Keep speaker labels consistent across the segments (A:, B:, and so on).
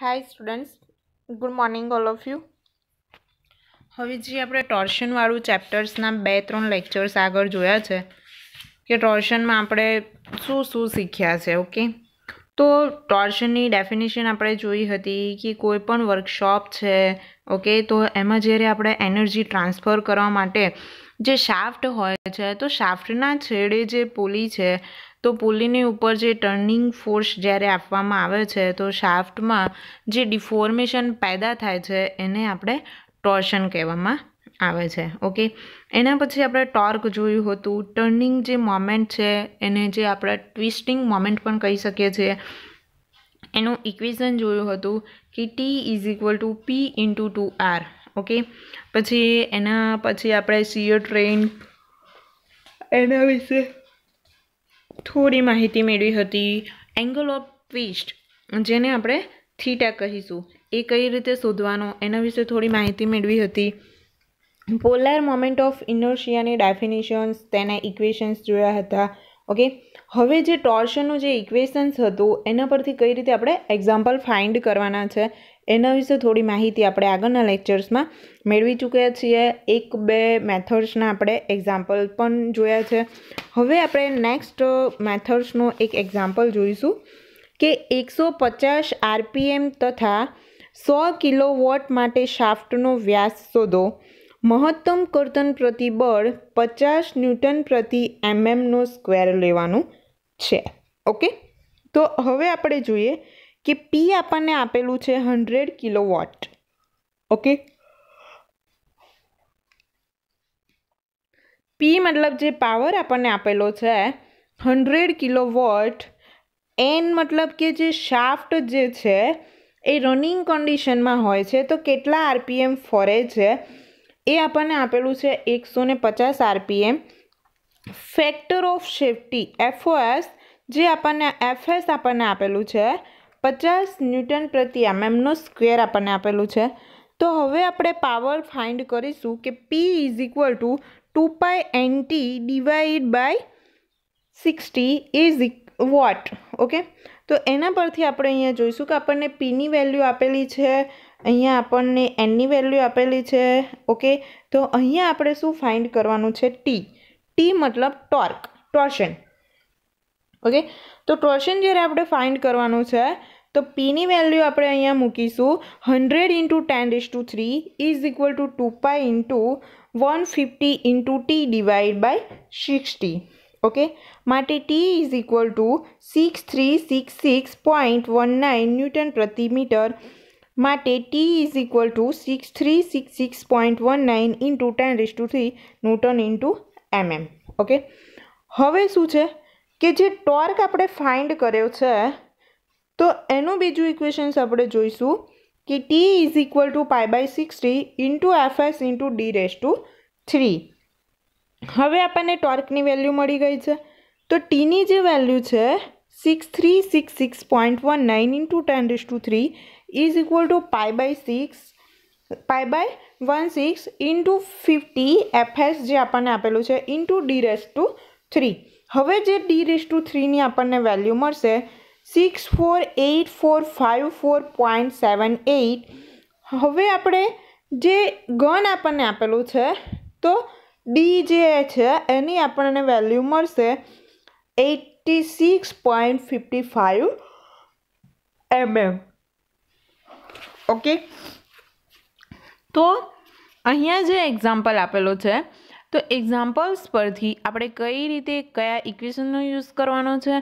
A: hi students good morning all of you હવે જે આપણે ટોર્શનવાળું ચેપ્ટર્સના બે ત્રણ લેક્ચર્સ આગળ જોયા છે કે ટોર્શનમાં આપણે શું શું શીખ્યા છે ઓકે તો ટોર્શનની ડેફિનેશન આપણે જોઈ હતી કે કોઈ પણ વર્કશોપ છે ઓકે તો એમાં જ્યારે આપણે એનર્જી ટ્રાન્સફર કરવા માટે જે શાફ્ટ હોય છે તો શાફ્ટના છેડે જે પોલી છે તો પુલીની ઉપર જે ટર્નિંગ ફોર્સ જ્યારે આપવામાં આવે છે તો શાફ્ટમાં જે ડિફોર્મેશન પેદા થાય છે એને આપણે ટોર્શન કહેવામાં આવે છે ઓકે એના પછી આપણે ટોર્ક જોયું હતું ટર્નિંગ જે મોમેન્ટ છે એને જે આપણે ટ્વિસ્ટિંગ મોમેન્ટ પણ કહી શકીએ છીએ એનું ઇક્વેશન જોયું હતું કે T is equal to P into two R okay પછી એના પછી આપણે સીઓ ટ્રેન એના વિશે થોડી માહિતી મેળવી હતી એંગલ ઓફ ટ્વિસ્ટ જેને આપણે થીટા કહીશું એ કઈ રીતે શોધવાનો એના વિશે થોડી માહિતી મેળવી હતી પોલાર મોમેન્ટ ઓફ ઇનર્શિયાની ડેફિનેશન્સ તેના ઇક્વેશન્સ જોયા હતા ઓકે હવે જે ટોર્શનનું જે ઇક્વેશન્સ હતું એના પરથી કઈ રીતે આપણે એક્ઝામ્પલ ફાઇન્ડ કરવાના છે એના વિશે થોડી માહિતી આપણે આગળના લેક્ચર્સમાં મેળવી ચૂક્યા છીએ એક બે મેથડ્સના આપણે એક્ઝામ્પલ પણ જોયા છે હવે આપણે નેક્સ્ટ મેથડ્સનું એક એક્ઝામ્પલ જોઈશું કે એકસો પચાસ આરપીએમ તથા સો કિલોવોટ માટે શાફ્ટનો વ્યાસ શોધો મહત્તમ કર્તન પ્રતિબળ પચાસ ન્યૂટન પ્રતિ એમએમનો સ્ક્વેર લેવાનું છે ઓકે તો હવે આપણે જોઈએ કે પી આપણને આપેલું છે hundred kilo watt okay P મતલબ જે પાવર આપણને આપેલો છે હંડ્રેડ કિલો વોટ એન મતલબ કે જે શાફ્ટ જે છે એ રનિંગ કન્ડિશનમાં હોય છે તો કેટલા આરપીએમ ફરે છે એ આપણને આપેલું છે એકસો ને પચાસ RPM factor of safety FOS જે આપણને એફએસ આપણને આપેલું છે પચાસ ન્યૂટન પ્રતિ એમ એમનો સ્ક્વેર આપણને આપેલું છે તો હવે આપણે પાવર ફાઇન્ડ કરીશું કે P is equal to two pi NT divide by sixty is watt okay તો એના પરથી આપણે અહીંયા જોઈશું કે આપણને પીની વેલ્યુ આપેલી છે અહીંયા આપણને એનની વેલ્યુ આપેલી છે ઓકે તો અહીંયા આપણે શું ફાઇન્ડ કરવાનું છે ટી ટી મતલબ ટોર્ક ટોર્શન ઓકે તો ટોર્શન જ્યારે આપણે ફાઇન્ડ કરવાનું છે તો પીની વેલ્યુ આપણે અહીંયા મૂકીશું hundred into ten raise to three is equal to two pi into one fifty into T divide by sixty okay માટે T is equal to six three six six point one nine newton પ્રતિ metre માટે T is equal to six three six six point one nine into ten raise to three newton into mm okay હવે શું છે કે જે torque આપણે find કર્યો છે તો એનું બીજું ઇક્વેશન્સ આપણે જોઈશું કે T is equal to pi by six three into F S into D raise to three હવે આપણને ટોર્કની વેલ્યુ મળી ગઈ છે તો ટીની જે વેલ્યુ છે 6366.19 into 10 raised to 3 is equal to pi by 6 pi by one six into fifty FS જે આપણને આપેલું છે into D raise to three હવે જે ડી રેસ ટુ થ્રીની આપણને વેલ્યુ મળશે six four eight four five four point seven eight હવે આપણે જે ગન આપણને આપેલું છે તો ડી જે છે એની આપણને વેલ્યુ મળશે eight eighty six point fifty five mm okay તો અહીંયા જે એક્ઝામ્પલ આપેલો છે તો એક્ઝામ્પલ્સ પરથી આપણે કઈ રીતે કયા ઇક્વેશનનો યુઝ કરવાનો છે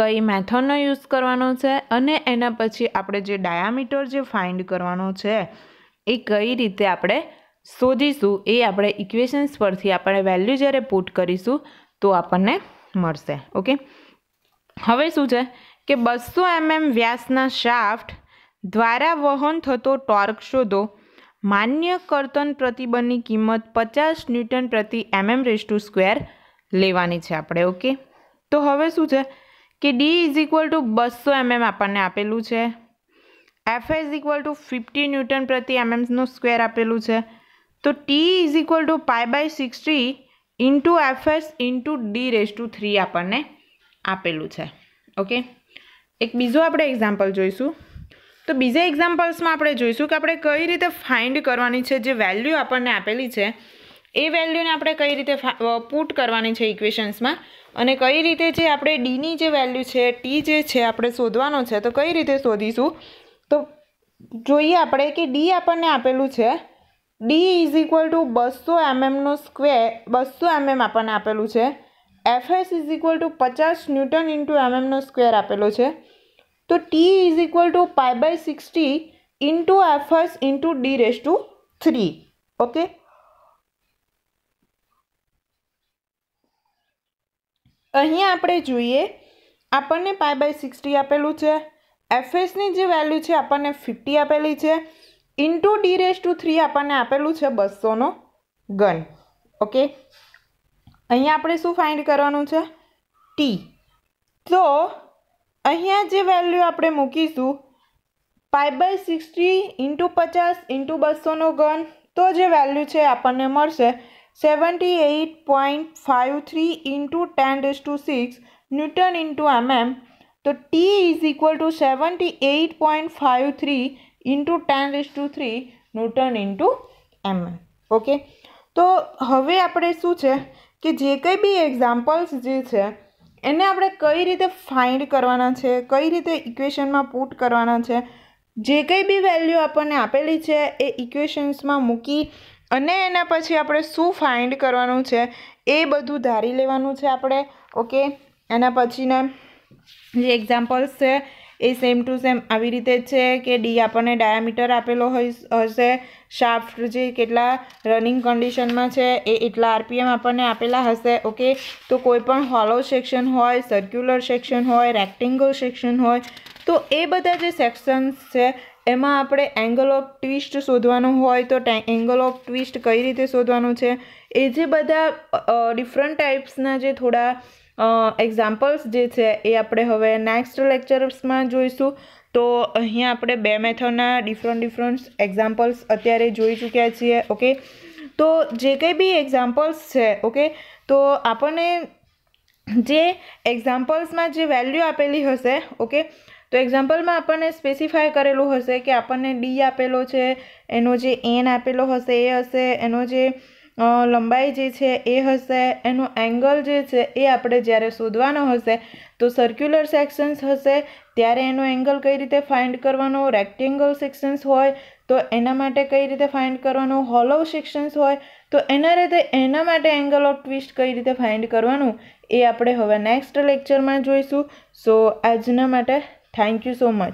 A: કઈ મેથડનો યુઝ કરવાનો છે અને એના પછી આપણે જે ડાયામીટર જે ફાઇન્ડ કરવાનો છે એ કઈ રીતે આપણે શોધીશું એ આપણે ઇક્વેશન્સ પરથી આપણે વેલ્યુ જ્યારે પુટ કરીશું તો આપણને મળશે ઓકે હવે શું છે કે બસો એમએમ વ્યાસના શાફ્ટ દ્વારા વહન થતો ટોર્ક શોધો માન્ય કર્તન પ્રતિબંધની કિંમત પચાસ ન્યૂટન પ્રતિ એમએમ રેસ ટુ સ્ક્વેર લેવાની છે આપણે ઓકે તો હવે શું છે કે ડી ઇઝ ઇક્વલ ટુ બસો એમએમ આપણને આપેલું છે F is equal to fifty newton પ્રતિ એમએમનું સ્ક્વેર આપેલું છે તો T is equal to pi by sixty into F S into D raise to three આપણને આપેલું છે ઓકે એક બીજું આપણે એક્ઝામ્પલ જોઈશું તો બીજા એક્ઝામ્પલ્સમાં આપણે જોઈશું કે આપણે કઈ રીતે ફાઇન્ડ કરવાની છે જે વેલ્યુ આપણને આપેલી છે એ વેલ્યુને આપણે કઈ રીતે પુટ કરવાની છે ઇક્વેશન્સમાં અને કઈ રીતે જે આપણે ડીની જે વેલ્યુ છે ટી જે છે આપણે શોધવાનો છે તો કઈ રીતે શોધીશું તો જોઈએ આપણે કે ડી આપણને આપેલું છે ડી ઇઝ ઇક્વલ ટુ બસો એમએમનો સ્ક્વેર બસો એમએમ આપણને આપેલું છે એફએસ ઇઝ ઇક્વલ ટુ પચાસ ન્યૂટન ઇન્ટુ એમએમનો સ્ક્વેર આપેલો છે તો T is equal to pi by sixty into FS into D raise to three okay અહીં આપણે જોઈએ આપણને પાય બાય સિક્સટી આપેલું છે એફએસની જે વેલ્યુ છે આપણને ફિફ્ટી આપેલી છે into D raise to three આપણને આપેલું છે બસોનો ગન ઓકે અહીંયા આપણે શું ફાઇન્ડ કરવાનું છે ટી તો અહીંયા જે વેલ્યુ આપણે મૂકીશું પાઈ બાય સિક્સટી ઇન્ટુ પચાસ ઇન્ટુ બસોનો ગન તો જે વેલ્યુ છે આપણને મળશે seventy eight point five three into ten raise to six newton into mm તો T is equal to seventy eight point five three into ten raise to three newton into mm okay તો હવે આપણે શું છે કે જે કંઈ બી examples જે છે એને આપણે કઈ રીતે ફાઇન્ડ કરવાના છે કઈ રીતે ઇક્વેશનમાં પુટ કરવાના છે જે કંઈ બી વેલ્યુ આપણને આપેલી છે એ ઇક્વેશન્સમાં મૂકી અને એના પછી આપણે શું ફાઇન્ડ કરવાનું છે એ બધું ધારી લેવાનું છે આપણે ઓકે એના પછીના જે એક્ઝામ્પલ્સ છે એ સેમ ટુ સેમ આવી રીતે છે કે ડી આપણને ડાયામીટર આપેલો હશે શાફ્ટ જે કેટલા રનિંગ કન્ડિશનમાં છે એ એટલા આરપીએમ આપણને આપેલા હશે ઓકે તો કોઈપણ હોલો સેક્શન હોય સર્ક્યુલર સેક્શન હોય રેક્ટેંગલ સેક્શન હોય તો એ બધા જે સેક્શન્સ છે એમાં આપણે એંગલ ઓફ ટ્વિસ્ટ શોધવાનું હોય તો એંગલ ઓફ ટ્વિસ્ટ કઈ રીતે શોધવાનું છે એ જે બધા ડિફરન્ટ ટાઈપ્સના જે થોડા એક્ઝામ્પલ્સ જે છે એ આપણે હવે નેક્સ્ટ લેક્ચર્સમાં જોઈશું તો અહીંયા આપણે બે મેથડના ડિફરન્ટ ડિફરન્ટ એક્ઝામ્પલ્સ અત્યારે જોઈ ચૂક્યા છીએ ઓકે તો જે કંઈ બી એક્ઝામ્પલ્સ છે ઓકે તો આપણને જે એક્ઝામ્પલ્સમાં જે વેલ્યુ આપેલી હશે ઓકે તો એક્ઝામ્પલમાં આપણને સ્પેસિફાય કરેલું હશે કે આપણને ડી આપેલો છે એનો જે એન આપેલો હશે એ હશે એનો જે લંબાઈ જે છે એ હશે એનો એંગલ જે છે એ આપણે જ્યારે શોધવાનો હશે તો સર્ક્યુલર સેક્શન્સ હશે ત્યારે એનો એંગલ કઈ રીતે ફાઇન્ડ કરવાનો રેક્ટેંગલ સેક્શન્સ હોય તો એના માટે કઈ રીતે ફાઇન્ડ કરવાનો હોલો સેક્શન્સ હોય તો એના રીતે એના માટે એંગલ ઓફ ટ્વિસ્ટ કઈ રીતે ફાઇન્ડ કરવાનું એ આપણે હવે નેક્સ્ટ લેક્ચરમાં જોઈશું સો આજના માટે થેન્ક યુ સો મચ